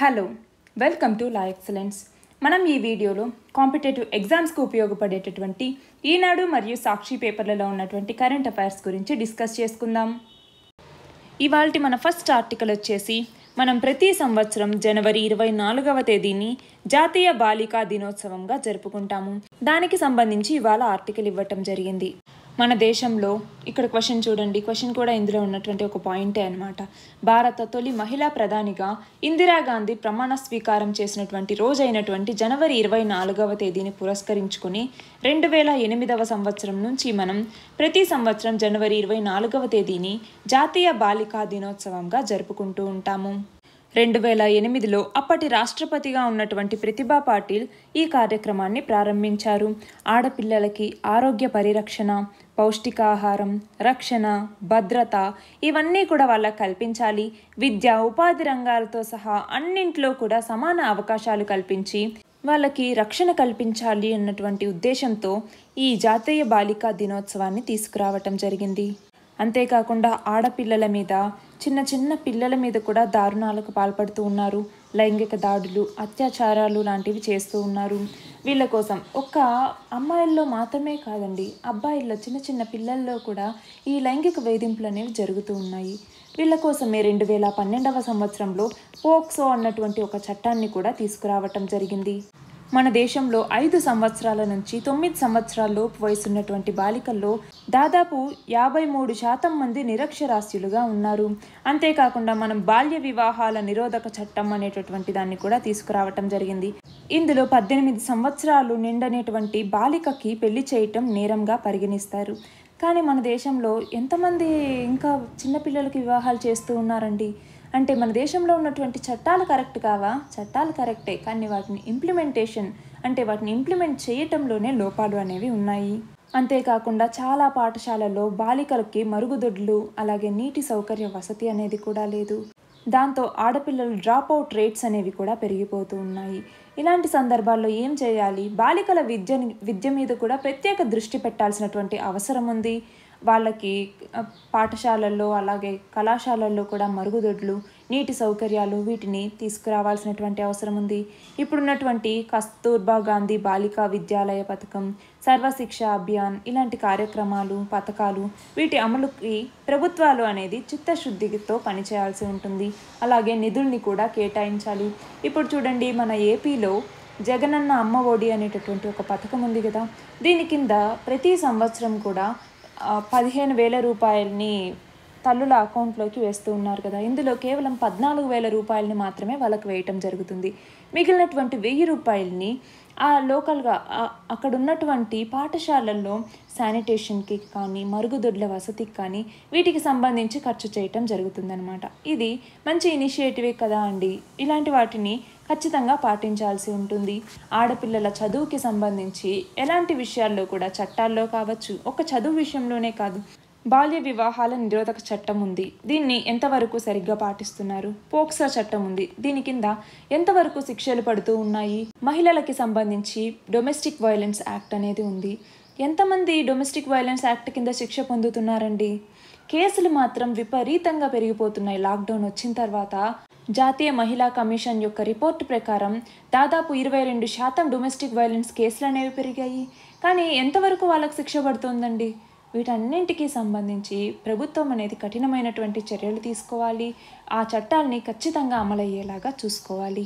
hello welcome to La Excellence మనం ఈ వీడియోలో కాంపిటేటివ్ ఎగ్జామ్స్కు ఉపయోగపడేటటువంటి ఈనాడు మరియు సాక్షి పేపర్లలో ఉన్నటువంటి కరెంట్ అఫైర్స్ గురించి డిస్కస్ చేసుకుందాం ఇవాళ మన ఫస్ట్ ఆర్టికల్ వచ్చేసి మనం ప్రతి సంవత్సరం జనవరి ఇరవై నాలుగవ తేదీని జాతీయ బాలికా దినోత్సవంగా జరుపుకుంటాము దానికి సంబంధించి ఇవాళ ఆర్టికల్ ఇవ్వటం జరిగింది మన దేశంలో ఇక్కడ క్వశ్చన్ చూడండి క్వశ్చన్ కూడా ఇందులో ఉన్నటువంటి ఒక పాయింటే అనమాట భారత తొలి మహిళా ప్రధానిగా ఇందిరాగాంధీ ప్రమాణ స్వీకారం చేసినటువంటి రోజైనటువంటి జనవరి ఇరవై నాలుగవ తేదీని పురస్కరించుకుని రెండు వేల ఎనిమిదవ సంవత్సరం నుంచి మనం ప్రతి సంవత్సరం జనవరి ఇరవై నాలుగవ తేదీని జాతీయ బాలికా దినోత్సవంగా జరుపుకుంటూ ఉంటాము రెండు వేల ఎనిమిదిలో అప్పటి రాష్ట్రపతిగా ఉన్నటువంటి ప్రతిభా పాటిల్ ఈ కార్యక్రమాన్ని ప్రారంభించారు ఆడపిల్లలకి ఆరోగ్య పరిరక్షణ పౌష్టికాహారం రక్షణ భద్రత ఇవన్నీ కూడా వాళ్ళకి కల్పించాలి విద్య ఉపాధి రంగాలతో సహా అన్నింట్లో కూడా సమాన అవకాశాలు కల్పించి వాళ్ళకి రక్షణ కల్పించాలి అన్నటువంటి ఉద్దేశంతో ఈ జాతీయ బాలికా దినోత్సవాన్ని తీసుకురావటం జరిగింది అంతేకాకుండా ఆడపిల్లల మీద చిన్న చిన్న పిల్లల మీద కూడా దారుణాలకు పాల్పడుతూ ఉన్నారు లైంగిక దాడులు అత్యాచారాలు లాంటివి చేస్తూ ఉన్నారు వీళ్ళ కోసం ఒక్క అమ్మాయిల్లో మాత్రమే కాదండి అబ్బాయిల్లో చిన్న చిన్న పిల్లల్లో కూడా ఈ లైంగిక వేధింపులు అనేవి జరుగుతూ ఉన్నాయి వీళ్ళ కోసమే రెండు వేల పన్నెండవ సంవత్సరంలో పోక్సో అన్నటువంటి ఒక చట్టాన్ని కూడా తీసుకురావటం జరిగింది మన దేశంలో ఐదు సంవత్సరాల నుంచి తొమ్మిది సంవత్సరాల లోపు వయసున్నటువంటి బాలికల్లో దాదాపు యాభై మూడు శాతం మంది నిరక్షరాస్యులుగా ఉన్నారు అంతేకాకుండా మనం బాల్య వివాహాల నిరోధక చట్టం అనేటటువంటి దాన్ని కూడా తీసుకురావటం జరిగింది ఇందులో పద్దెనిమిది సంవత్సరాలు నిండనేటువంటి బాలికకి పెళ్లి చేయటం నేరంగా పరిగణిస్తారు కానీ మన దేశంలో ఎంతమంది ఇంకా చిన్నపిల్లలకి వివాహాలు చేస్తూ ఉన్నారండి అంటే మన దేశంలో ఉన్నటువంటి చట్టాలు కరెక్ట్ కావా చట్టాలు కరెక్టే కానీ వాటిని ఇంప్లిమెంటేషన్ అంటే వాటిని ఇంప్లిమెంట్ చేయటంలోనే లోపాలు అనేవి ఉన్నాయి అంతేకాకుండా చాలా పాఠశాలల్లో బాలికలకి మరుగుదొడ్లు అలాగే నీటి సౌకర్య వసతి అనేది కూడా లేదు దాంతో ఆడపిల్లలు డ్రాప్ అవుట్ రేట్స్ అనేవి కూడా పెరిగిపోతూ ఉన్నాయి ఇలాంటి సందర్భాల్లో ఏం చేయాలి బాలికల విద్య విద్య మీద కూడా ప్రత్యేక దృష్టి పెట్టాల్సినటువంటి అవసరం ఉంది వాళ్ళకి పాఠశాలల్లో అలాగే కళాశాలల్లో కూడా మరుగుదొడ్లు నీటి సౌకర్యాలు వీటిని తీసుకురావాల్సినటువంటి అవసరం ఉంది ఇప్పుడున్నటువంటి కస్తూర్బా గాంధీ బాలికా విద్యాలయ పథకం సర్వశిక్ష అభియాన్ ఇలాంటి కార్యక్రమాలు పథకాలు వీటి అమలుకి ప్రభుత్వాలు అనేది చిత్తశుద్ధితో పనిచేయాల్సి ఉంటుంది అలాగే నిధుల్ని కూడా కేటాయించాలి ఇప్పుడు చూడండి మన ఏపీలో జగనన్న అమ్మ ఒడి అనేటటువంటి ఒక పథకం ఉంది కదా దీని కింద ప్రతి సంవత్సరం కూడా పదిహేను వేల రూపాయలని తల్లుల అకౌంట్లోకి వేస్తూ ఉన్నారు కదా ఇందులో కేవలం పద్నాలుగు వేల రూపాయలని మాత్రమే వాళ్ళకు వేయటం జరుగుతుంది మిగిలినటువంటి వెయ్యి రూపాయలని ఆ లోకల్గా అక్కడ ఉన్నటువంటి పాఠశాలల్లో శానిటేషన్కి కానీ మరుగుదొడ్ల వసతికి కానీ వీటికి సంబంధించి ఖర్చు చేయటం జరుగుతుందనమాట ఇది మంచి ఇనిషియేటివే కదా అండి ఇలాంటి వాటిని ఖచ్చితంగా పాటించాల్సి ఉంటుంది ఆడపిల్లల చదువుకి సంబంధించి ఎలాంటి విషయాల్లో కూడా చట్టాల్లో కావచ్చు ఒక చదువు విషయంలోనే కాదు బాల్య వివాహాల నిరోధక చట్టం ఉంది దీన్ని ఎంతవరకు సరిగ్గా పాటిస్తున్నారు పోక్సా చట్టం ఉంది దీని కింద ఎంతవరకు శిక్షలు పడుతూ ఉన్నాయి మహిళలకి సంబంధించి డొమెస్టిక్ వైలెన్స్ యాక్ట్ అనేది ఉంది ఎంతమంది డొమెస్టిక్ వైలెన్స్ యాక్ట్ కింద శిక్ష పొందుతున్నారండి కేసులు మాత్రం విపరీతంగా పెరిగిపోతున్నాయి లాక్డౌన్ వచ్చిన తర్వాత జాతీయ మహిళా కమిషన్ యొక్క రిపోర్ట్ ప్రకారం దాదాపు ఇరవై రెండు శాతం డొమెస్టిక్ వైలెన్స్ కేసులు అనేవి పెరిగాయి కానీ ఎంతవరకు వాళ్ళకు శిక్ష పడుతుందండి వీటన్నింటికి సంబంధించి ప్రభుత్వం అనేది కఠినమైనటువంటి చర్యలు తీసుకోవాలి ఆ చట్టాలని ఖచ్చితంగా అమలయ్యేలాగా చూసుకోవాలి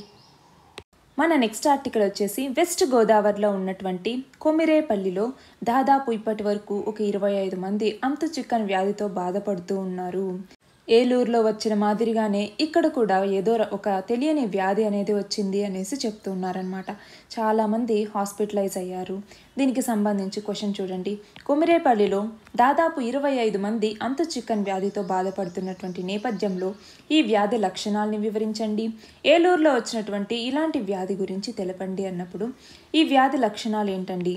మన నెక్స్ట్ ఆర్టికల్ వచ్చేసి వెస్ట్ గోదావరిలో ఉన్నటువంటి కొమిరేపల్లిలో దాదాపు ఇప్పటి వరకు ఒక ఇరవై ఐదు మంది అంతు చిక్కని వ్యాధితో బాధపడుతూ ఉన్నారు ఏలూరులో వచ్చిన మాదిరిగానే ఇక్కడ కూడా ఏదో ఒక తెలియని వ్యాధి అనేది వచ్చింది అనేసి చెప్తున్నారనమాట చాలామంది హాస్పిటలైజ్ అయ్యారు దీనికి సంబంధించి క్వశ్చన్ చూడండి కొమిరేపల్లిలో దాదాపు ఇరవై ఐదు మంది అంత చికెన్ వ్యాధితో బాధపడుతున్నటువంటి నేపథ్యంలో ఈ వ్యాధి లక్షణాలని వివరించండి ఏలూరులో వచ్చినటువంటి ఇలాంటి వ్యాధి గురించి తెలపండి అన్నప్పుడు ఈ వ్యాధి లక్షణాలు ఏంటండి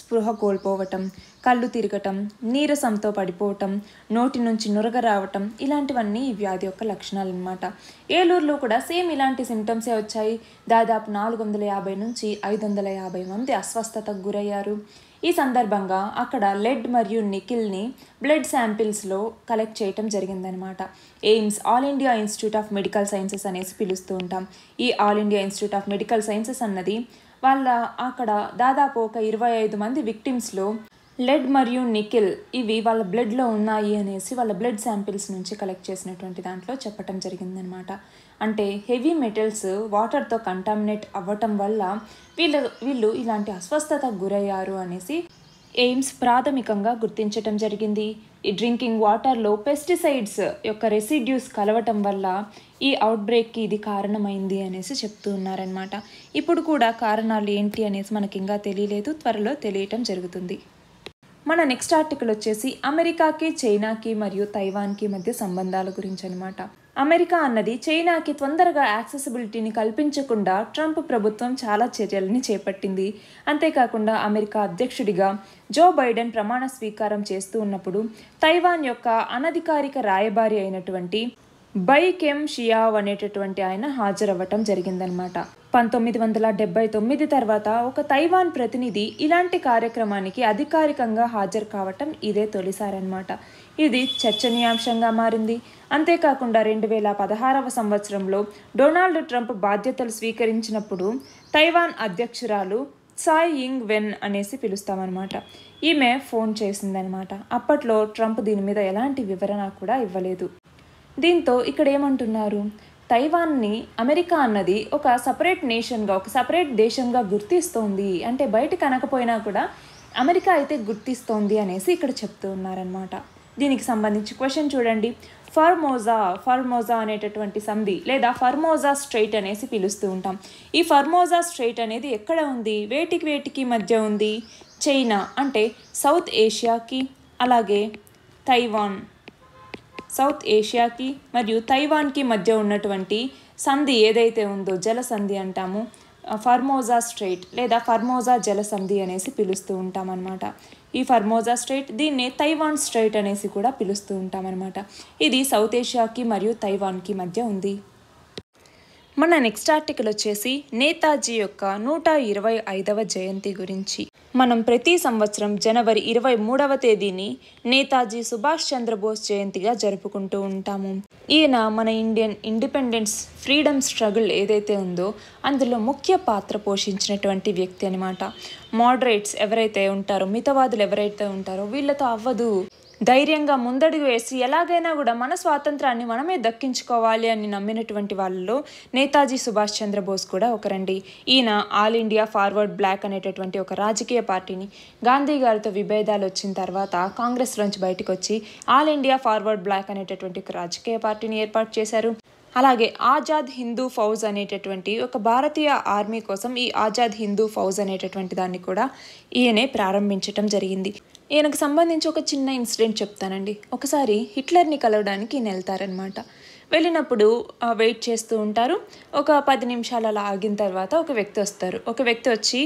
స్పృహ కోల్పోవటం కళ్ళు తిరగటం నీరసంతో పడిపోవటం నోటి నుంచి నురగ రావటం ఇలాంటివన్నీ ఈ వ్యాధి యొక్క లక్షణాలు అనమాట ఏలూరులో కూడా సేమ్ ఇలాంటి సిమ్టమ్సే వచ్చాయి దాదాపు నాలుగు వందల యాభై నుంచి ఐదు వందల యాభై మంది అస్వస్థతకు గురయ్యారు ఈ సందర్భంగా అక్కడ లెడ్ మరియు నికిల్ని బ్లడ్ శాంపిల్స్లో కలెక్ట్ చేయటం జరిగిందనమాట AIIMS All India Institute of Medical Sciences అనేసి పిలుస్తూ ఉంటాం ఈ All India Institute of Medical Sciences అన్నది వాళ్ళ అక్కడ దాదాపు ఒక ఇరవై ఐదు మంది విక్టిమ్స్లో లెడ్ మరియు నికిల్ ఇవి వాళ్ళ బ్లడ్లో ఉన్నాయి అనేసి వాళ్ళ బ్లడ్ శాంపిల్స్ నుంచి కలెక్ట్ చేసినటువంటి దాంట్లో చెప్పటం జరిగిందనమాట అంటే హెవీ మెటల్స్ వాటర్తో కంటామినేట్ అవ్వటం వల్ల వీళ్ళు వీళ్ళు ఇలాంటి అస్వస్థతకు గురయ్యారు అనేసి ఎయిమ్స్ ప్రాథమికంగా గుర్తించటం జరిగింది ఈ డ్రింకింగ్ వాటర్లో పెస్టిసైడ్స్ యొక్క రెసిడ్యూస్ కలవటం వల్ల ఈ అవుట్బ్రేక్కి ఇది కారణమైంది అనేసి చెప్తూ ఉన్నారనమాట ఇప్పుడు కూడా కారణాలు ఏంటి అనేసి మనకి ఇంకా తెలియలేదు త్వరలో తెలియటం జరుగుతుంది మన నెక్స్ట్ ఆర్టికల్ వచ్చేసి అమెరికాకి చైనాకి మరియు తైవాన్కి మధ్య సంబంధాల గురించి అనమాట అమెరికా అన్నది చైనాకి తొందరగా యాక్సెసిబిలిటీని కల్పించకుండా ట్రంప్ ప్రభుత్వం చాలా చర్యలని చేపట్టింది అంతేకాకుండా అమెరికా అధ్యక్షుడిగా జో బైడెన్ ప్రమాణ స్వీకారం చేస్తూ ఉన్నప్పుడు తైవాన్ యొక్క అనధికారిక రాయబారి అయినటువంటి బైకెమ్ షియావ్ అనేటటువంటి ఆయన హాజరవ్వటం జరిగిందనమాట పంతొమ్మిది వందల డెబ్బై తొమ్మిది తర్వాత ఒక తైవాన్ ప్రతినిధి ఇలాంటి కార్యక్రమానికి అధికారికంగా హాజరు కావటం ఇదే తొలిసారనమాట ఇది చర్చనీయాంశంగా మారింది అంతేకాకుండా రెండు వేల పదహారవ సంవత్సరంలో డొనాల్డ్ ట్రంప్ బాధ్యతలు స్వీకరించినప్పుడు తైవాన్ అధ్యక్షురాలు సాయ్ యింగ్ వెన్ అనేసి పిలుస్తామన్నమాట ఈమె ఫోన్ చేసిందనమాట అప్పట్లో ట్రంప్ దీని మీద ఎలాంటి వివరణ కూడా ఇవ్వలేదు దీంతో ఇక్కడ ఏమంటున్నారు తైవాన్ని అమెరికా అన్నది ఒక సపరేట్ నేషన్గా ఒక సపరేట్ దేశంగా గుర్తిస్తోంది అంటే బయట కనకపోయినా కూడా అమెరికా అయితే గుర్తిస్తోంది అనేసి ఇక్కడ చెప్తూ ఉన్నారనమాట దీనికి సంబంధించి క్వశ్చన్ చూడండి ఫర్మోజా ఫర్మోజా అనేటటువంటి సంధి లేదా ఫర్మోజా స్ట్రైట్ అనేసి పిలుస్తూ ఉంటాం ఈ ఫర్మోజా స్ట్రైట్ అనేది ఎక్కడ ఉంది వేటికి వేటికి మధ్య ఉంది చైనా అంటే సౌత్ ఏషియాకి అలాగే తైవాన్ సౌత్ ఏషియాకి మరియు తైవాన్కి మధ్య ఉన్నటువంటి సంధి ఏదైతే ఉందో జలసంధి అంటాము ఫర్మోజా స్ట్రైట్ లేదా ఫర్మోజా జలసంధి అనేసి పిలుస్తూ ఉంటామన్నమాట ఈ ఫర్మోజా స్ట్రైట్ దీన్నే తైవాన్ స్ట్రైట్ అనేసి కూడా పిలుస్తూ ఉంటామన్నమాట ఇది సౌత్ ఏషియాకి మరియు తైవాన్కి మధ్య ఉంది మన నెక్స్ట్ ఆర్టికల్ వచ్చేసి నేతాజీ యొక్క నూట ఇరవై ఐదవ జయంతి గురించి మనం ప్రతి సంవత్సరం జనవరి ఇరవై మూడవ తేదీని నేతాజీ సుభాష్ చంద్రబోస్ జయంతిగా జరుపుకుంటూ ఉంటాము ఈయన మన ఇండియన్ ఇండిపెండెన్స్ ఫ్రీడమ్ స్ట్రగుల్ ఏదైతే ఉందో అందులో ముఖ్య పాత్ర పోషించినటువంటి వ్యక్తి అనమాట మోడరేట్స్ ఎవరైతే ఉంటారో మితవాదులు ఎవరైతే ఉంటారో వీళ్ళతో అవ్వదు ధైర్యంగా ముందడుగు వేసి ఎలాగైనా కూడా మన స్వాతంత్రాన్ని మనమే దక్కించుకోవాలి అని నమ్మినటువంటి వాళ్ళలో నేతాజీ సుభాష్ చంద్రబోస్ కూడా ఒకరండి ఈయన ఆల్ ఇండియా ఫార్వర్డ్ బ్లాక్ అనేటటువంటి ఒక రాజకీయ పార్టీని గాంధీ గారితో విభేదాలు వచ్చిన తర్వాత కాంగ్రెస్లోంచి బయటకు వచ్చి ఆల్ ఇండియా ఫార్వర్డ్ బ్లాక్ అనేటటువంటి ఒక రాజకీయ పార్టీని ఏర్పాటు చేశారు అలాగే ఆజాద్ హిందూ ఫౌజ్ అనేటటువంటి ఒక భారతీయ ఆర్మీ కోసం ఈ ఆజాద్ హిందూ ఫౌజ్ అనేటటువంటి దాన్ని కూడా ఈయనే ప్రారంభించటం జరిగింది ఈయనకు సంబంధించి ఒక చిన్న ఇన్సిడెంట్ చెప్తానండి ఒకసారి హిట్లర్ని కలవడానికి ఈయన వెళ్తారనమాట వెళ్ళినప్పుడు వెయిట్ చేస్తూ ఉంటారు ఒక పది నిమిషాలు అలా ఆగిన తర్వాత ఒక వ్యక్తి వస్తారు ఒక వ్యక్తి వచ్చి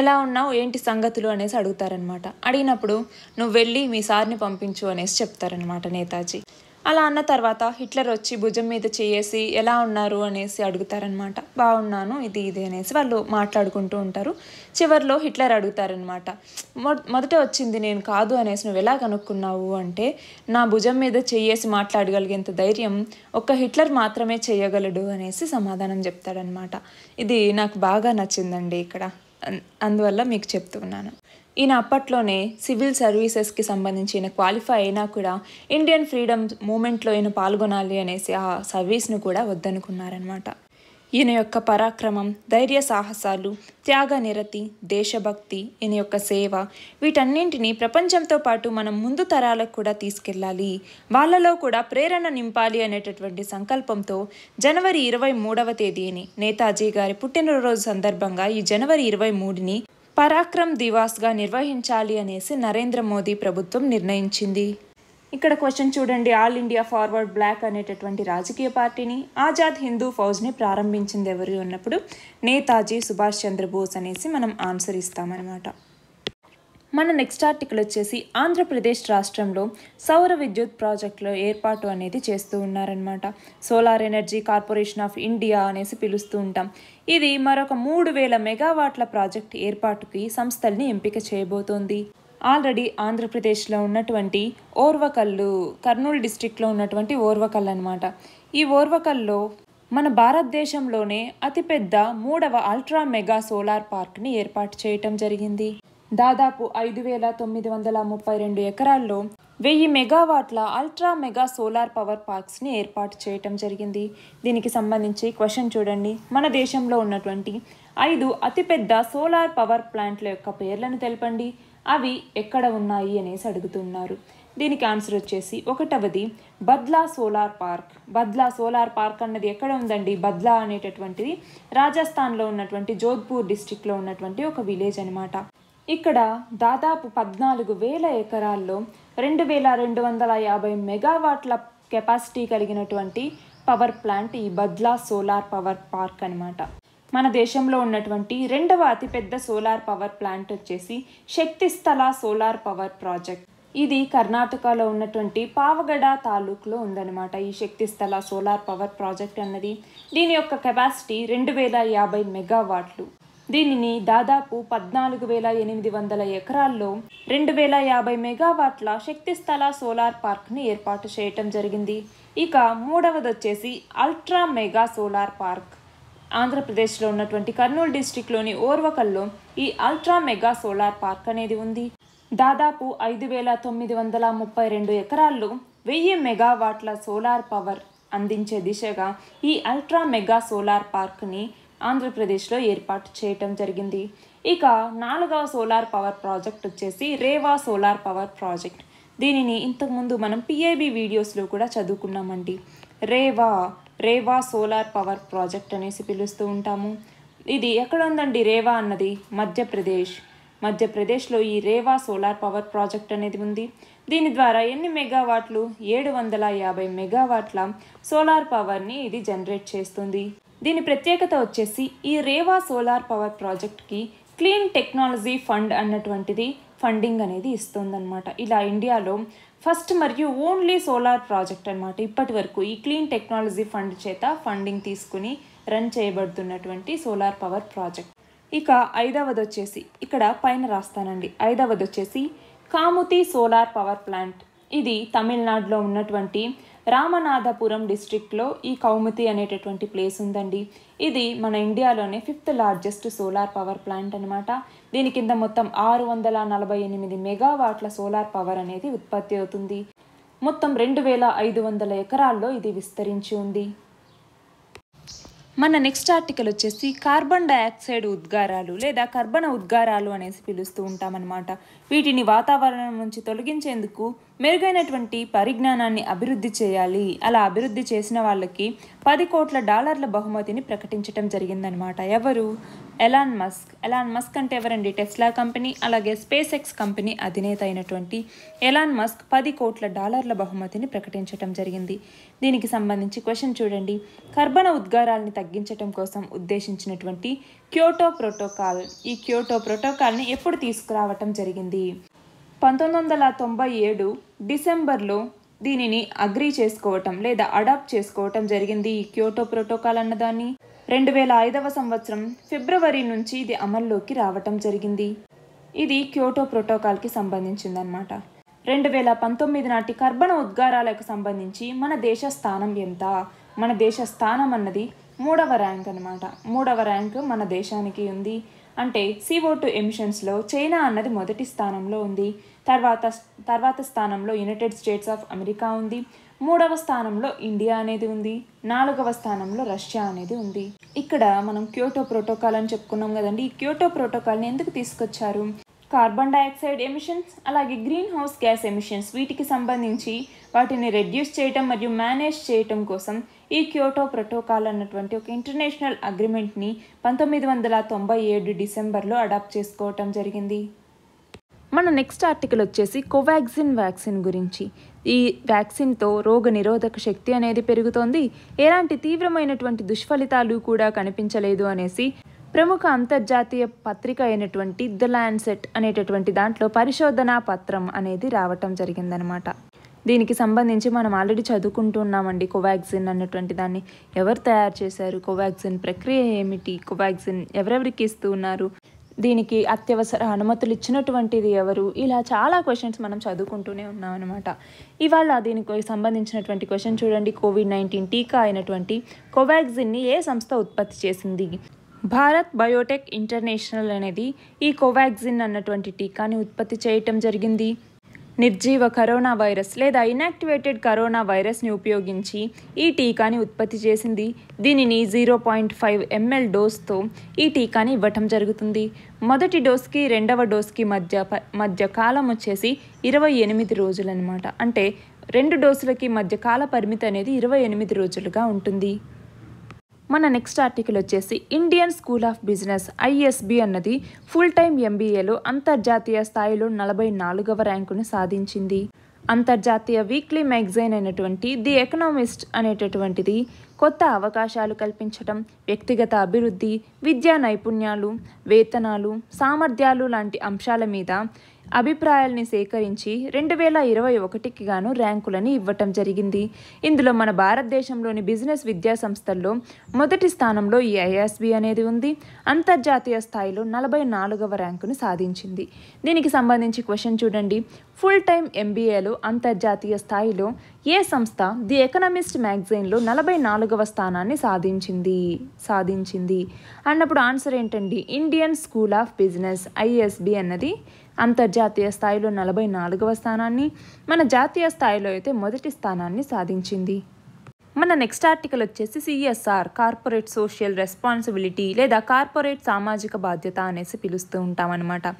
ఎలా ఉన్నావు ఏంటి సంగతులు అనేసి అడుగుతారనమాట అడిగినప్పుడు నువ్వు వెళ్ళి మీ సార్ని పంపించు అనేసి చెప్తారనమాట నేతాజీ అలా అన్న తర్వాత హిట్లర్ వచ్చి భుజం మీద చేయేసి ఎలా ఉన్నారు అనేసి అడుగుతారనమాట బాగున్నాను ఇది ఇది అనేసి వాళ్ళు మాట్లాడుకుంటూ ఉంటారు చివరిలో హిట్లర్ అడుగుతారనమాట మొదట వచ్చింది నేను కాదు అనేసి నువ్వు ఎలా కనుక్కున్నావు అంటే నా భుజం మీద చేయేసి మాట్లాడగలిగేంత ధైర్యం ఒక్క హిట్లర్ మాత్రమే చేయగలడు అనేసి సమాధానం చెప్తాడనమాట ఇది నాకు బాగా నచ్చిందండి ఇక్కడ అందువల్ల మీకు చెప్తున్నాను ఈయన అప్పట్లోనే సివిల్ సర్వీసెస్కి సంబంధించి ఈయన క్వాలిఫై అయినా కూడా ఇండియన్ ఫ్రీడమ్ మూమెంట్లో ఈయన పాల్గొనాలి అనేసి ఆ సర్వీస్ను కూడా వద్దనుకున్నారనమాట ఈయన యొక్క పరాక్రమం ధైర్య సాహసాలు త్యాగ నిరతి దేశభక్తి ఈయన యొక్క సేవ వీటన్నింటినీ ప్రపంచంతో పాటు మనం ముందు తరాలకు కూడా తీసుకెళ్ళాలి వాళ్ళలో కూడా ప్రేరణ నింపాలి అనేటటువంటి సంకల్పంతో జనవరి ఇరవై మూడవ తేదీని నేతాజీ గారి పుట్టినరోజు సందర్భంగా ఈ జనవరి ఇరవై మూడుని పరాక్రమ్ దివాస్గా నిర్వహించాలి అనేసి నరేంద్ర మోదీ ప్రభుత్వం నిర్ణయించింది ఇక్కడ క్వశ్చన్ చూడండి ఆల్ ఇండియా ఫార్వర్డ్ బ్లాక్ అనేటటువంటి రాజకీయ పార్టీని ఆజాద్ హిందూ ఫౌజ్ని ప్రారంభించింది ఎవరు అన్నప్పుడు నేతాజీ సుభాష్ చంద్రబోస్ అనేసి మనం ఆన్సర్ ఇస్తామన్నమాట మన నెక్స్ట్ ఆర్టికల్ వచ్చేసి ఆంధ్రప్రదేశ్ రాష్ట్రంలో సౌర విద్యుత్ ప్రాజెక్టులో ఏర్పాటు అనేది చేస్తూ ఉన్నారనమాట Solar Energy Corporation of India అనేసి పిలుస్తూ ఉంటాం ఇది మరొక మూడు వేల మెగావాట్ల ప్రాజెక్ట్ ఏర్పాటుకి సంస్థల్ని ఎంపిక చేయబోతోంది ఆల్రెడీ ఆంధ్రప్రదేశ్లో ఉన్నటువంటి ఓర్వకల్లు కర్నూలు డిస్టిక్లో ఉన్నటువంటి ఓర్వకల్ అనమాట ఈ ఓర్వకల్లో మన భారతదేశంలోనే అతిపెద్ద మూడవ అల్ట్రా మెగా సోలార్ పార్క్ని ఏర్పాటు చేయటం జరిగింది దాదాపు ఐదు వేల తొమ్మిది వందల ముప్పై రెండు ఎకరాల్లో వెయ్యి మెగావాట్ల అల్ట్రా మెగా సోలార్ పవర్ పార్క్స్ని ఏర్పాటు చేయటం జరిగింది దీనికి సంబంధించి క్వశ్చన్ చూడండి మన దేశంలో ఉన్నటువంటి ఐదు అతిపెద్ద సోలార్ పవర్ ప్లాంట్ల యొక్క పేర్లను తెలపండి అవి ఎక్కడ ఉన్నాయి అనేసి అడుగుతున్నారు దీనికి ఆన్సర్ వచ్చేసి ఒకటవది Bhadla solar park Bhadla solar park అన్నది ఎక్కడ ఉందండి బద్లా అనేటటువంటిది రాజస్థాన్లో ఉన్నటువంటి జోధ్పూర్ డిస్టిక్లో ఉన్నటువంటి ఒక విలేజ్ అనమాట ఇక్కడ దాదాపు పద్నాలుగు వేల ఎకరాల్లో రెండు వేల రెండు వందల యాభై మెగావాట్ల కెపాసిటీ కలిగినటువంటి పవర్ ప్లాంట్ ఈ బద్లా సోలార్ పవర్ పార్క్ అనమాట మన దేశంలో ఉన్నటువంటి రెండవ అతిపెద్ద సోలార్ పవర్ ప్లాంట్ వచ్చేసి శక్తి స్థల సోలార్ పవర్ ప్రాజెక్ట్ ఇది కర్ణాటకలో ఉన్నటువంటి పావగడ తాలూకులో ఉందన్నమాట ఈ శక్తి స్థల సోలార్ పవర్ ప్రాజెక్ట్ అన్నది దీని యొక్క కెపాసిటీ రెండు వేల యాభై మెగావాట్లు దీనిని దాదాపు పద్నాలుగు వేల ఎనిమిది వందల ఎకరాల్లో రెండు వేల యాభై మెగావాట్ల శక్తిస్థల సోలార్ పార్క్ని ఏర్పాటు చేయటం జరిగింది ఇక మూడవది వచ్చేసి అల్ట్రా మెగా సోలార్ పార్క్ ఆంధ్రప్రదేశ్లో ఉన్నటువంటి కర్నూలు డిస్టిక్లోని ఓర్వకల్లో ఈ అల్ట్రా మెగా సోలార్ పార్క్ అనేది ఉంది దాదాపు ఐదు వేల తొమ్మిది వందల ముప్పై రెండు ఎకరాల్లో వెయ్యి మెగావాట్ల సోలార్ పవర్ అందించే దిశగా ఈ అల్ట్రా మెగా సోలార్ పార్క్ని ఆంధ్రప్రదేశ్లో ఏర్పాటు చేయటం జరిగింది ఇక నాలుగవ సోలార్ పవర్ ప్రాజెక్ట్ వచ్చేసి రేవా సోలార్ పవర్ ప్రాజెక్ట్ దీనిని ఇంతకుముందు మనం పిఐబి వీడియోస్లో కూడా చదువుకున్నామండి Rewa Rewa solar power project అనేసి పిలుస్తూ ఉంటాము ఇది ఎక్కడ ఉందండి రేవా అన్నది మధ్యప్రదేశ్ మధ్యప్రదేశ్లో ఈ రేవా సోలార్ పవర్ ప్రాజెక్ట్ అనేది ఉంది దీని ద్వారా ఎన్ని మెగావాట్లు ఏడు వందల యాభై మెగావాట్ల సోలార్ పవర్ని ఇది జనరేట్ చేస్తుంది దీని ప్రత్యేకత వచ్చేసి ఈ రేవా సోలార్ పవర్ ప్రాజెక్ట్కి క్లీన్ టెక్నాలజీ ఫండ్ అన్నటువంటిది ఫండింగ్ అనేది ఇస్తుందన్నమాట ఇలా ఇండియాలో ఫస్ట్ మరియు ఓన్లీ సోలార్ ప్రాజెక్ట్ అనమాట ఇప్పటి వరకు ఈ క్లీన్ టెక్నాలజీ ఫండ్ చేత ఫండింగ్ తీసుకుని రన్ చేయబడుతున్నటువంటి సోలార్ పవర్ ప్రాజెక్ట్ ఇక ఐదవది వచ్చేసి ఇక్కడ పైన రాస్తానండి ఐదవది వచ్చేసి కాముతి సోలార్ పవర్ ప్లాంట్ ఇది తమిళనాడులో ఉన్నటువంటి రామనాథపురం డిస్ట్రిక్ట్లో ఈ కౌముతి అనేటటువంటి ప్లేస్ ఉందండి ఇది మన ఇండియాలోనే fifth largest solar power plant అనమాట దీని కింద మొత్తం ఆరు వందల నలభై ఎనిమిది మెగావాట్ల సోలార్ పవర్ అనేది ఉత్పత్తి అవుతుంది మొత్తం రెండు వేల ఐదు వందల ఎకరాల్లో ఇది విస్తరించి ఉంది మన నెక్స్ట్ ఆర్టికల్ వచ్చేసి కార్బన్ డయాక్సైడ్ ఉద్గారాలు లేదా కర్బన ఉద్గారాలు అనేసి పిలుస్తూ ఉంటామన్నమాట వీటిని వాతావరణం నుంచి తొలగించేందుకు మెరుగైనటువంటి పరిజ్ఞానాన్ని అభివృద్ధి చేయాలి అలా అభివృద్ధి చేసిన వాళ్ళకి పది కోట్ల డాలర్ల బహుమతిని ప్రకటించడం జరిగిందనమాట ఎవరు ఎలాన్ మస్క్ ఎలాన్ మస్క్ అంటే ఎవరండి టెస్లా కంపెనీ అలాగే స్పేస్ ఎక్స్ కంపెనీ అధినేత అయినటువంటి ఎలాన్ మస్క్ పది కోట్ల డాలర్ల బహుమతిని ప్రకటించడం జరిగింది దీనికి సంబంధించి క్వశ్చన్ చూడండి కర్బన ఉద్గారాల్ని తగ్గించడం కోసం ఉద్దేశించినటువంటి క్యోటో ప్రోటోకాల్ ఈ క్యోటో ప్రోటోకాల్ని ఎప్పుడు తీసుకురావటం జరిగింది పంతొమ్మిది వందల తొంభై ఏడు డిసెంబర్లో దీనిని అగ్రీ చేసుకోవటం లేదా అడాప్ట్ చేసుకోవటం జరిగింది ఈ క్యోటో ప్రోటోకాల్ అన్నదాన్ని రెండు వేల ఐదవ సంవత్సరం ఫిబ్రవరి నుంచి ఇది అమల్లోకి రావటం జరిగింది ఇది క్యోటో ప్రోటోకాల్కి అనమాట రెండు వేల పంతొమ్మిది నాటి కర్బన ఉద్గారాలకు సంబంధించి మన దేశ స్థానం ఎంత మన దేశ స్థానం అన్నది మూడవ ర్యాంక్ అనమాట మూడవ ర్యాంక్ మన దేశానికి ఉంది అంటే సిఓ టూ ఎమిషన్స్లో చైనా అన్నది మొదటి స్థానంలో ఉంది తర్వాత తర్వాత స్థానంలో యునైటెడ్ స్టేట్స్ ఆఫ్ అమెరికా ఉంది మూడవ స్థానంలో ఇండియా అనేది ఉంది నాలుగవ స్థానంలో రష్యా అనేది ఉంది ఇక్కడ మనం క్యోటో ప్రోటోకాల్ అని చెప్పుకున్నాం కదండి ఈ క్యోటో ప్రోటోకాల్ని ఎందుకు తీసుకొచ్చారు కార్బన్ డైఆక్సైడ్ ఎమిషన్స్ అలాగే గ్రీన్ హౌస్ గ్యాస్ ఎమిషన్స్ వీటికి సంబంధించి వాటిని రెడ్యూస్ చేయటం మరియు మేనేజ్ చేయటం కోసం ఈ క్యోటో ప్రోటోకాల్ అన్నటువంటి ఒక ఇంటర్నేషనల్ అగ్రిమెంట్ని పంతొమ్మిది వందల తొంభై ఏడు డిసెంబర్లో అడాప్ట్ చేసుకోవటం జరిగింది మన నెక్స్ట్ ఆర్టికల్ వచ్చేసి కోవాక్సిన్ వ్యాక్సిన్ గురించి ఈ వ్యాక్సిన్తో రోగ నిరోధక శక్తి అనేది పెరుగుతోంది ఎలాంటి తీవ్రమైనటువంటి దుష్ఫలితాలు కూడా కనిపించలేదు అనేసి ప్రముఖ అంతర్జాతీయ పత్రిక అయినటువంటి ద ల్యాండ్సెట్ అనేటటువంటి దాంట్లో పరిశోధనా పత్రం అనేది రావటం జరిగిందనమాట దీనికి సంబంధించి మనం ఆల్రెడీ చదువుకుంటున్నామండి కోవాక్సిన్ అన్నటువంటి దాన్ని ఎవరు తయారు చేశారు కోవాక్సిన్ ప్రక్రియ ఏమిటి కోవాక్సిన్ ఎవరెవరికి ఇస్తూ ఉన్నారు దీనికి అత్యవసర అనుమతులు ఇచ్చినటువంటిది ఎవరు ఇలా చాలా క్వశ్చన్స్ మనం చదువుకుంటూనే ఉన్నాం అనమాట ఇవాళ దీనికి సంబంధించినటువంటి క్వశ్చన్ చూడండి కోవిడ్ నైన్టీన్ టీకా అయినటువంటి కోవాక్సిన్ని ఏ సంస్థ ఉత్పత్తి చేసింది భారత్ బయోటెక్ ఇంటర్నేషనల్ అనేది ఈ కోవాక్సిన్ అన్నటువంటి టీకాని ఉత్పత్తి చేయటం జరిగింది నిర్జీవ కరోనా వైరస్ లేదా ఇనాక్టివేటెడ్ కరోనా వైరస్ని ఉపయోగించి ఈ టీకాని ఉత్పత్తి చేసింది దీనిని జీరో పాయింట్ ఫైవ్ ఎంఎల్ డోస్తో ఈ టీకాని ఇవ్వటం జరుగుతుంది మొదటి డోస్కి రెండవ డోస్కి మధ్య మధ్య కాలం వచ్చేసి ఇరవై ఎనిమిది రోజులన్నమాట అంటే రెండు డోసులకి మధ్య కాల పరిమితి అనేది ఇరవై ఎనిమిది రోజులుగా ఉంటుంది మన నెక్స్ట్ ఆర్టికల్ వచ్చేసి Indian School of Business ISB అన్నది ఫుల్ టైం ఎంబీఏలో అంతర్జాతీయ స్థాయిలో నలభై నాలుగవ ర్యాంకును సాధించింది అంతర్జాతీయ వీక్లీ మ్యాగజైన్ అయినటువంటి ది ఎకనామిస్ట్ అనేటటువంటిది కొత్త అవకాశాలు కల్పించడం వ్యక్తిగత అభివృద్ధి విద్యా నైపుణ్యాలు వేతనాలు సామర్థ్యాలు లాంటి అంశాల మీద అభిప్రాయాల్ని సేకరించి రెండు వేల ఇరవై ఒకటికి గాను ర్యాంకులని ఇవ్వటం జరిగింది ఇందులో మన భారతదేశంలోని బిజినెస్ విద్యా సంస్థల్లో మొదటి స్థానంలో ఈ ఐఎస్బి అనేది ఉంది అంతర్జాతీయ స్థాయిలో నలభై నాలుగవ ర్యాంకును సాధించింది దీనికి సంబంధించి క్వశ్చన్ చూడండి ఫుల్ టైం ఎంబీఏలో అంతర్జాతీయ స్థాయిలో ఏ సంస్థ ది ఎకనమిస్ట్ మ్యాగజైన్లో నలభై నాలుగవ స్థానాన్ని సాధించింది సాధించింది అన్నప్పుడు ఆన్సర్ ఏంటండి Indian School of Business ISB అన్నది అంతర్జాతీయ స్థాయిలో నలభై నాలుగవ స్థానాన్ని మన జాతీయ స్థాయిలో అయితే మొదటి స్థానాన్ని సాధించింది మన నెక్స్ట్ ఆర్టికల్ వచ్చేసి సిఎస్ఆర్ కార్పొరేట్ సోషల్ రెస్పాన్సిబిలిటీ లేదా కార్పొరేట్ సామాజిక బాధ్యత అనేసి పిలుస్తూ ఉంటామన్నమాట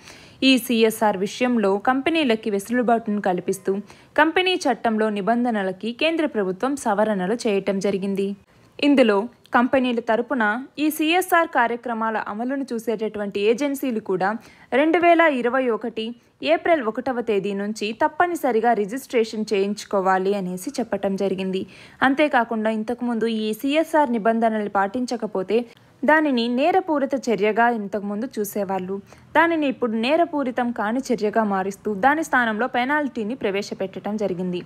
ఈ సిఎస్ఆర్ విషయంలో కంపెనీలకి వెసులుబాటును కల్పిస్తూ కంపెనీ చట్టంలో నిబంధనలకి కేంద్ర ప్రభుత్వం సవరణలు చేయటం జరిగింది ఇందులో కంపెనీల తరపున ఈ సిఎస్ఆర్ కార్యక్రమాల అమలును చూసేటటువంటి ఏజెన్సీలు కూడా రెండు వేల ఇరవై ఒకటి ఏప్రిల్ ఒకటవ తేదీ నుంచి తప్పనిసరిగా రిజిస్ట్రేషన్ చేయించుకోవాలి అనేసి చెప్పటం జరిగింది అంతేకాకుండా ఇంతకుముందు ఈ సిఎస్ఆర్ నిబంధనలు పాటించకపోతే దానిని నేరపూరిత చర్యగా ఇంతకుముందు చూసేవాళ్ళు దానిని ఇప్పుడు నేరపూరితం కాని చర్యగా మారుస్తూ దాని స్థానంలో పెనాల్టీని ప్రవేశపెట్టడం జరిగింది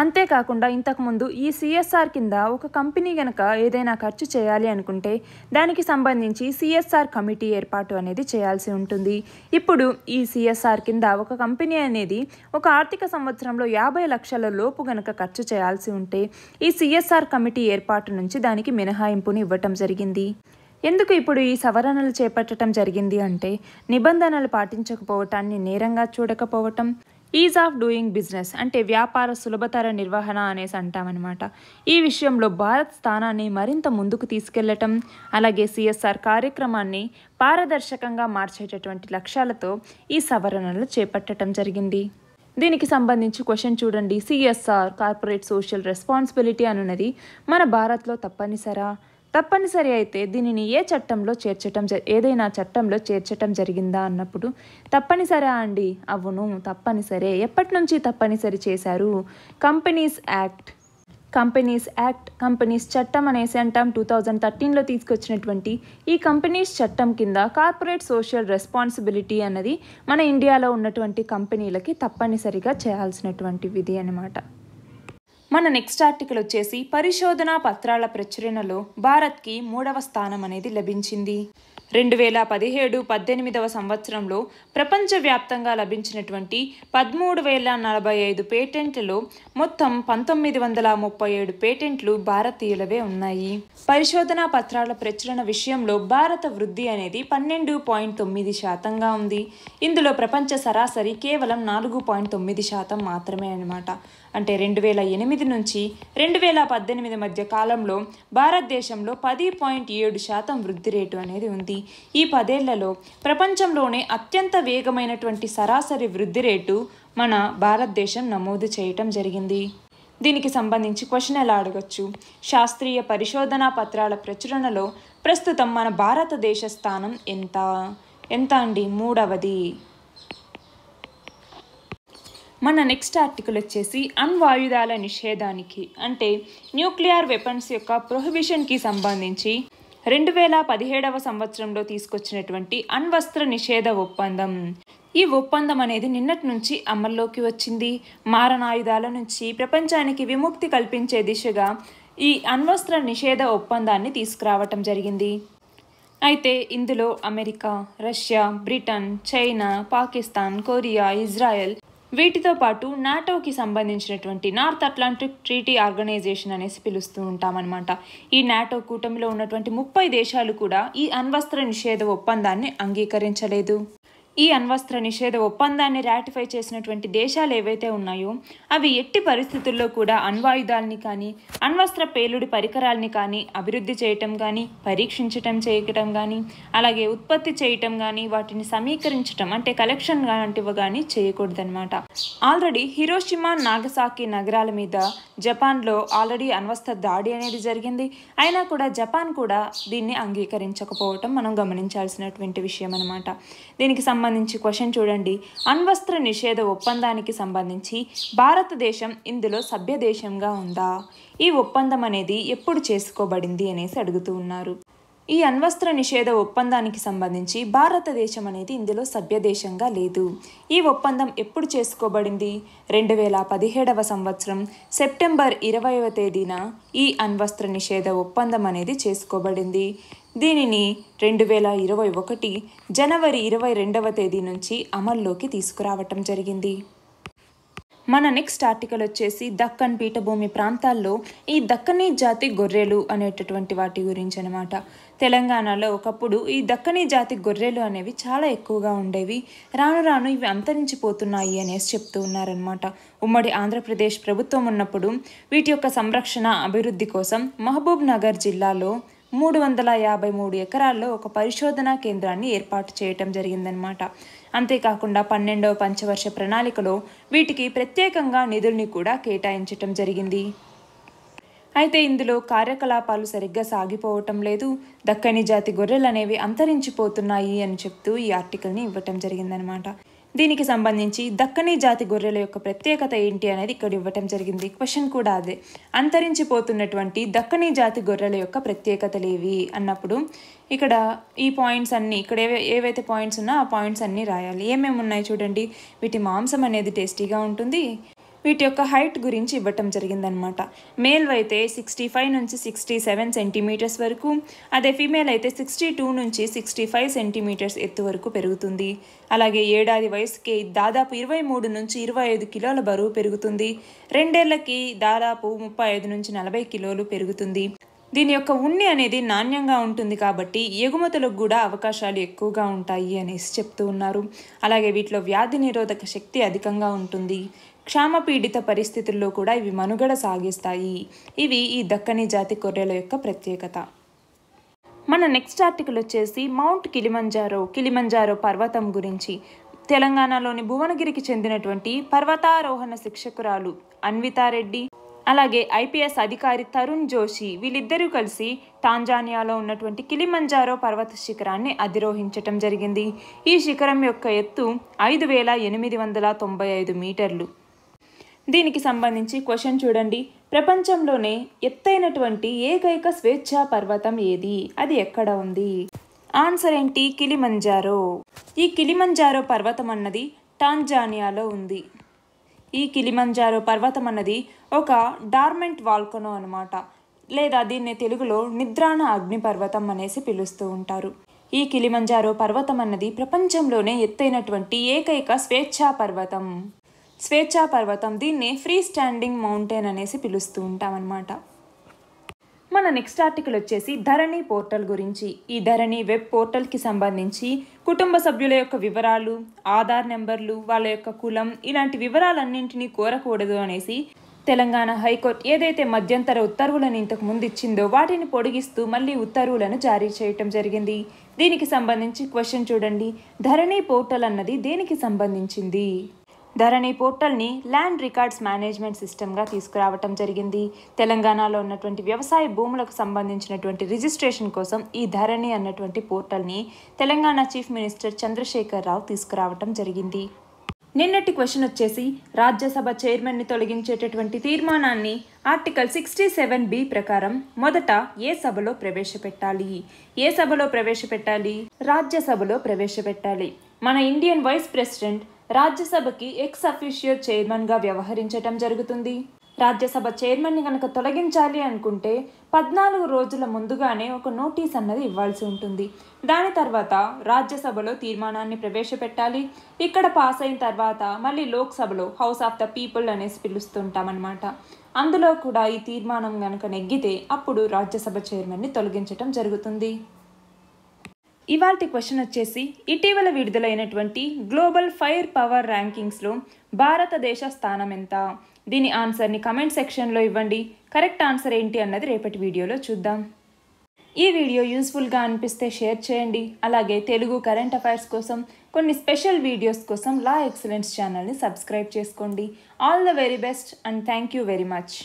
అంతేకాకుండా ఇంతకుముందు ఈ సిఎస్ఆర్ కింద ఒక కంపెనీ గనక ఏదైనా ఖర్చు చేయాలి అనుకుంటే దానికి సంబంధించి సిఎస్ఆర్ కమిటీ ఏర్పాటు అనేది చేయాల్సి ఉంటుంది ఇప్పుడు ఈ సిఎస్ఆర్ కింద ఒక కంపెనీ అనేది ఒక ఆర్థిక సంవత్సరంలో యాభై లక్షల లోపు గనక ఖర్చు చేయాల్సి ఉంటే ఈ సిఎస్ఆర్ కమిటీ ఏర్పాటు నుంచి దానికి మినహాయింపును ఇవ్వటం జరిగింది ఎందుకు ఇప్పుడు ఈ సవరణలు చేపట్టడం జరిగింది అంటే నిబంధనలు పాటించకపోవటాన్ని నేరంగా చూడకపోవటం ఈజ్ ఆఫ్ డూయింగ్ బిజినెస్ అంటే వ్యాపార సులభతర నిర్వహణ అనేసి అంటామన్నమాట ఈ విషయంలో భారత్ స్థానాన్ని మరింత ముందుకు తీసుకెళ్లటం అలాగే సిఎస్ఆర్ కార్యక్రమాన్ని పారదర్శకంగా మార్చేటటువంటి లక్ష్యాలతో ఈ సవరణలు చేపట్టడం జరిగింది దీనికి సంబంధించి క్వశ్చన్ చూడండి సిఎస్ఆర్ కార్పొరేట్ సోషల్ రెస్పాన్సిబిలిటీ అనున్నది మన భారత్లో తప్పనిసరా తప్పనిసరి అయితే దీనిని ఏ చట్టంలో చేర్చటం ఏదైనా చట్టంలో చేర్చటం జరిగిందా అన్నప్పుడు తప్పనిసరా అండి అవును తప్పనిసరే ఎప్పటి నుంచి తప్పనిసరి చేశారు companies act companies act companies చట్టం అనేసి అంటాం టూ థౌజండ్ థర్టీన్లో తీసుకొచ్చినటువంటి ఈ కంపెనీస్ చట్టం కింద కార్పొరేట్ సోషల్ రెస్పాన్సిబిలిటీ అన్నది మన ఇండియాలో ఉన్నటువంటి కంపెనీలకి తప్పనిసరిగా చేయాల్సినటువంటి విధి అనమాట మన నెక్స్ట్ ఆర్టికల్ వచ్చేసి పరిశోధన పత్రాల ప్రచురణలో భారత్కి మూడవ స్థానం అనేది లభించింది రెండు వేల పదిహేడు పద్దెనిమిదవ సంవత్సరంలో ప్రపంచవ్యాప్తంగా లభించినటువంటి పదమూడు వేల నలభై ఐదు పేటెంట్లలో మొత్తం పంతొమ్మిది వందల ముప్పై ఏడు పేటెంట్లు భారతీయులవే ఉన్నాయి పరిశోధనా పత్రాల ప్రచురణ విషయంలో భారత వృద్ధి అనేది పన్నెండు పాయింట్ తొమ్మిది శాతంగా ఉంది ఇందులో ప్రపంచ సరాసరి కేవలం నాలుగు పాయింట్ తొమ్మిది శాతం మాత్రమే అనమాట అంటే రెండు వేల ఎనిమిది నుంచి రెండు వేల పద్దెనిమిది మధ్య కాలంలో భారతదేశంలో పది పాయింట్ ఏడు శాతం వృద్ధి రేటు అనేది ఉంది ఈ పదేళ్లలో ప్రపంచంలోనే అత్యంత వేగమైనటువంటి సరాసరి వృద్ధి రేటు మన భారతదేశం నమోదు చేయటం జరిగింది దీనికి సంబంధించి క్వశ్చన్ ఎలా అడగచ్చు శాస్త్రీయ పరిశోధనా పత్రాల ప్రచురణలో ప్రస్తుతం మన భారతదేశ స్థానం ఎంత ఎంత అండి మూడవది మన నెక్స్ట్ ఆర్టికల్ వచ్చేసి అణ్వాయుధాల నిషేధానికి అంటే న్యూక్లియర్ వెపన్స్ యొక్క ప్రొహిబిషన్కి సంబంధించి రెండు వేల పదిహేడవ సంవత్సరంలో తీసుకొచ్చినటువంటి అణ్వస్త్ర నిషేధ ఒప్పందం ఈ ఒప్పందం అనేది నిన్నటి నుంచి అమల్లోకి వచ్చింది మారణాయుధాల నుంచి ప్రపంచానికి విముక్తి కల్పించే దిశగా ఈ అణ్వస్త్ర నిషేధ ఒప్పందాన్ని తీసుకురావటం జరిగింది అయితే ఇందులో America Russia Britain China Pakistan Korea Israel వీటితో పాటు నాటోకి సంబంధించినటువంటి నార్త్ అట్లాంటిక్ ట్రీటీ ఆర్గనైజేషన్ అనేసి పిలుస్తూ ఉంటామన్నమాట ఈ నాటో కూటమిలో ఉన్నటువంటి ముప్పై దేశాలు కూడా ఈ అణ్వస్త్ర నిషేధ ఒప్పందాన్ని అంగీకరించలేదు ఈ అణ్వస్త్ర నిషేధ ఒప్పందాన్ని రాటిఫై చేసినటువంటి దేశాలు ఏవైతే ఉన్నాయో అవి ఎట్టి పరిస్థితుల్లో కూడా అణ్వాయుధాలని కానీ అణ్వస్త్ర పేలుడి పరికరాలని కానీ అభివృద్ధి చేయటం కానీ పరీక్షించటం చేయటం కానీ అలాగే ఉత్పత్తి చేయటం కానీ వాటిని సమీకరించటం అంటే కలెక్షన్ లాంటివి కానీ చేయకూడదనమాట ఆల్రెడీ హిరోషిమా నాగసాకి నగరాల మీద జపాన్లో ఆల్రెడీ అణ్వస్త్ర దాడి అనేది జరిగింది అయినా కూడా జపాన్ కూడా దీన్ని అంగీకరించకపోవటం మనం గమనించాల్సినటువంటి విషయం అనమాట దీనికి సంబంధించి సంబంధించి క్వశ్చన్ చూడండి అణ్వస్త్ర నిషేధ ఒప్పందానికి సంబంధించి భారతదేశం ఇందులో సభ్య దేశంగా ఉందా ఈ ఒప్పందం అనేది ఎప్పుడు చేసుకోబడింది అనేసి అడుగుతూ ఉన్నారు ఈ అణ్వస్త్ర నిషేధ ఒప్పందానికి సంబంధించి భారతదేశం అనేది ఇందులో సభ్యదేశంగా లేదు ఈ ఒప్పందం ఎప్పుడు చేసుకోబడింది రెండు వేల పదిహేడవ సంవత్సరం సెప్టెంబర్ ఇరవైవ తేదీన ఈ అణ్వస్త్ర నిషేధ ఒప్పందం అనేది చేసుకోబడింది దీనిని రెండు వేల ఇరవై ఒకటి జనవరి ఇరవై రెండవ తేదీ నుంచి అమల్లోకి తీసుకురావటం జరిగింది మన నెక్స్ట్ ఆర్టికల్ వచ్చేసి దక్కన్ పీఠభూమి ప్రాంతాల్లో ఈ దక్కనీ జాతి గొర్రెలు అనేటటువంటి వాటి గురించి అనమాట తెలంగాణలో ఒకప్పుడు ఈ దక్కనీ జాతి గొర్రెలు అనేవి చాలా ఎక్కువగా ఉండేవి రాను రాను ఇవి అంతరించిపోతున్నాయి అనేసి చెప్తూ ఉన్నారనమాట ఉమ్మడి ఆంధ్రప్రదేశ్ ప్రభుత్వం ఉన్నప్పుడు వీటి యొక్క సంరక్షణ అభివృద్ధి కోసం మహబూబ్ నగర్ జిల్లాలో మూడు వందల యాభై మూడు ఎకరాల్లో ఒక పరిశోధనా కేంద్రాన్ని ఏర్పాటు చేయటం జరిగిందనమాట అంతేకాకుండా పన్నెండవ పంచవర్ష ప్రణాళికలో వీటికి ప్రత్యేకంగా నిధుల్ని కూడా కేటాయించటం జరిగింది అయితే ఇందులో కార్యకలాపాలు సరిగ్గా సాగిపోవటం లేదు దక్కని జాతి గొర్రెలు అనేవి అంతరించిపోతున్నాయి అని చెప్తూ ఈ ఆర్టికల్ని ఇవ్వటం జరిగిందనమాట దీనికి సంబంధించి దక్కనీ జాతి గొర్రెల యొక్క ప్రత్యేకత ఏంటి అనేది ఇక్కడ ఇవ్వటం జరిగింది క్వశ్చన్ కూడా అదే అంతరించిపోతున్నటువంటి దక్కనీ జాతి గొర్రెల యొక్క ప్రత్యేకతలేవి అన్నప్పుడు ఇక్కడ ఈ పాయింట్స్ అన్నీ ఇక్కడ ఏవైతే పాయింట్స్ ఉన్నా ఆ పాయింట్స్ అన్నీ రాయాలి ఏమేమి ఉన్నాయి చూడండి వీటి మాంసం అనేది టేస్టీగా ఉంటుంది వీటి యొక్క హైట్ గురించి ఇవ్వటం జరిగిందనమాట మేల్ అయితే సిక్స్టీ ఫైవ్ నుంచి సిక్స్టీ సెవెన్ సెంటీమీటర్స్ వరకు అదే ఫీమేల్ అయితే సిక్స్టీ టూ నుంచి సిక్స్టీ ఫైవ్ సెంటీమీటర్స్ ఎత్తు వరకు పెరుగుతుంది అలాగే ఏడాది వయసుకి దాదాపు ఇరవై మూడు నుంచి ఇరవై ఐదు కిలోల బరువు పెరుగుతుంది రెండేళ్లకి దాదాపు ముప్పై ఐదు నుంచి నలభై కిలోలు పెరుగుతుంది దీని యొక్క ఉన్ని అనేది నాణ్యంగా ఉంటుంది కాబట్టి ఎగుమతులకు కూడా అవకాశాలు ఎక్కువగా ఉంటాయి అనేసి చెప్తూ ఉన్నారు అలాగే వీటిలో వ్యాధి నిరోధక శక్తి అధికంగా ఉంటుంది క్షామపీడిత పరిస్థితుల్లో కూడా ఇవి మనుగడ సాగిస్తాయి ఇవి ఈ దక్కని జాతి గొర్రెల యొక్క ప్రత్యేకత మన నెక్స్ట్ ఆర్టికల్ వచ్చేసి మౌంట్ కిలిమంజారో కిలిమంజారో పర్వతం గురించి తెలంగాణలోని భువనగిరికి చెందినటువంటి పర్వతారోహణ శిక్షకురాలు అన్వితారెడ్డి అలాగే ఐపీఎస్ అధికారి తరుణ్ జోషి వీళ్ళిద్దరూ కలిసి టాంజానియాలో ఉన్నటువంటి కిలిమంజారో పర్వత శిఖరాన్ని అధిరోహించటం జరిగింది ఈ శిఖరం యొక్క ఎత్తు ఐదు వేల ఎనిమిది వందల తొంభై ఐదు మీటర్లు దీనికి సంబంధించి క్వశ్చన్ చూడండి ప్రపంచంలోనే ఎత్తైనటువంటి ఏకైక స్వేచ్ఛా పర్వతం ఏది అది ఎక్కడ ఉంది ఆన్సర్ ఏంటి కిలిమంజారో ఈ కిలిమంజారో పర్వతం అన్నది టాంజానియాలో ఉంది ఈ కిలిమంజారో పర్వతం అన్నది ఒక డార్మెంట్ వాల్కనో అనమాట లేదా దీన్ని తెలుగులో నిద్రాణ అగ్నిపర్వతం అనేసి పిలుస్తూ ఉంటారు ఈ కిలిమంజారో పర్వతం అన్నది ప్రపంచంలోనే ఎత్తైనటువంటి ఏకైక స్వేచ్ఛా పర్వతం స్వేచ్ఛా పర్వతం దీన్నే ఫ్రీ స్టాండింగ్ మౌంటైన్ అనేసి పిలుస్తూ ఉంటామన్నమాట మన నెక్స్ట్ ఆర్టికల్ వచ్చేసి ధరణి పోర్టల్ గురించి ఈ ధరణి వెబ్ పోర్టల్కి సంబంధించి కుటుంబ సభ్యుల యొక్క వివరాలు ఆధార్ నెంబర్లు వాళ్ళ యొక్క కులం ఇలాంటి వివరాలన్నింటినీ కోరకూడదు అనేసి తెలంగాణ హైకోర్టు ఏదైతే మధ్యంతర ఉత్తర్వులను ఇంతకు ముందు ఇచ్చిందో వాటిని పొడిగిస్తూ మళ్ళీ ఉత్తర్వులను జారీ చేయటం జరిగింది దీనికి సంబంధించి క్వశ్చన్ చూడండి ధరణి పోర్టల్ అన్నది దేనికి సంబంధించింది ధరణి పోర్టల్ని ల్యాండ్ రికార్డ్స్ మేనేజ్మెంట్ సిస్టమ్గా తీసుకురావటం జరిగింది తెలంగాణలో ఉన్నటువంటి వ్యవసాయ భూములకు సంబంధించినటువంటి రిజిస్ట్రేషన్ కోసం ఈ ధరణి అన్నటువంటి పోర్టల్ని తెలంగాణ చీఫ్ మినిస్టర్ చంద్రశేఖర్ రావు తీసుకురావటం జరిగింది నిన్నటి క్వశ్చన్ వచ్చేసి రాజ్యసభ చైర్మన్ని తొలగించేటటువంటి తీర్మానాన్ని ఆర్టికల్ సిక్స్టీ సెవెన్ బి ప్రకారం మొదట ఏ సభలో ప్రవేశపెట్టాలి ఏ సభలో ప్రవేశపెట్టాలి రాజ్యసభలో ప్రవేశపెట్టాలి మన ఇండియన్ వైస్ ప్రెసిడెంట్ రాజ్యసభకి ఎక్స్ అఫీషియల్ చైర్మన్గా వ్యవహరించటం జరుగుతుంది రాజ్యసభ చైర్మన్ని కనుక తొలగించాలి అనుకుంటే పద్నాలుగు రోజుల ముందుగానే ఒక నోటీస్ అన్నది ఇవ్వాల్సి ఉంటుంది దాని తర్వాత రాజ్యసభలో తీర్మానాన్ని ప్రవేశపెట్టాలి ఇక్కడ పాస్ అయిన తర్వాత మళ్ళీ లోక్సభలో హౌస్ ఆఫ్ ద పీపుల్ అనేసి పిలుస్తుంటామన్నమాట అందులో కూడా ఈ తీర్మానం కనుక నెగ్గితే అప్పుడు రాజ్యసభ చైర్మన్ని తొలగించటం జరుగుతుంది ఇవాల్టి క్వశ్చన్ వచ్చేసి ఇటీవల విడుదలైనటువంటి గ్లోబల్ ఫైర్ పవర్ ర్యాంకింగ్స్లో భారతదేశ స్థానం ఎంత దీని ఆన్సర్ని కమెంట్ సెక్షన్లో ఇవ్వండి కరెక్ట్ ఆన్సర్ ఏంటి అన్నది రేపటి వీడియోలో చూద్దాం ఈ వీడియో యూస్ఫుల్గా అనిపిస్తే షేర్ చేయండి అలాగే తెలుగు కరెంట్ అఫైర్స్ కోసం కొన్ని స్పెషల్ వీడియోస్ కోసం లా ఎక్సలెన్స్ ఛానల్ని సబ్స్క్రైబ్ చేసుకోండి all the very best and thank you very much